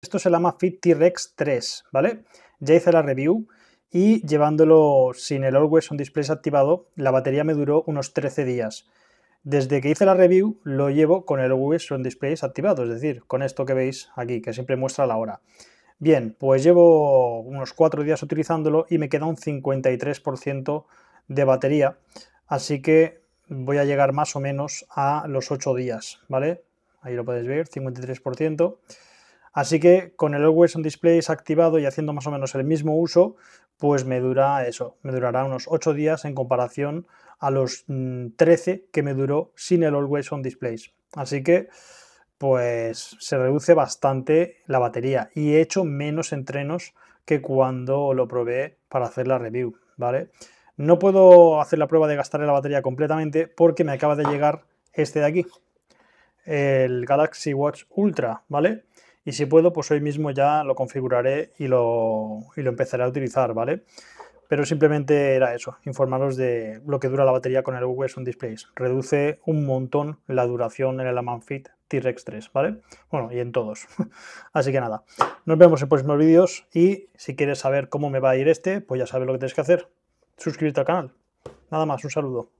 Esto se llama Fit T-Rex 3, ¿vale? Ya hice la review y llevándolo sin el Always On Displays activado, la batería me duró unos 13 días. Desde que hice la review lo llevo con el Always On Displays activado, es decir, con esto que veis aquí, que siempre muestra la hora. Bien, pues llevo unos 4 días utilizándolo y me queda un 53% de batería, así que voy a llegar más o menos a los 8 días, ¿vale? Ahí lo podéis ver, 53%. Así que con el Always on Displays activado y haciendo más o menos el mismo uso, pues me dura eso, me durará unos 8 días en comparación a los 13 mm, que me duró sin el Always on Displays. Así que pues se reduce bastante la batería y he hecho menos entrenos que cuando lo probé para hacer la review, ¿vale? No puedo hacer la prueba de gastar la batería completamente porque me acaba de llegar este de aquí, el Galaxy Watch Ultra, ¿vale? y si puedo, pues hoy mismo ya lo configuraré y lo, lo empezaré a utilizar, ¿vale? Pero simplemente era eso, informaros de lo que dura la batería con el Google Sun Displays. Reduce un montón la duración en el Amanfit T-Rex 3, ¿vale? Bueno, y en todos. Así que nada, nos vemos en próximos vídeos y si quieres saber cómo me va a ir este, pues ya sabes lo que tienes que hacer. Suscribirte al canal. Nada más, un saludo.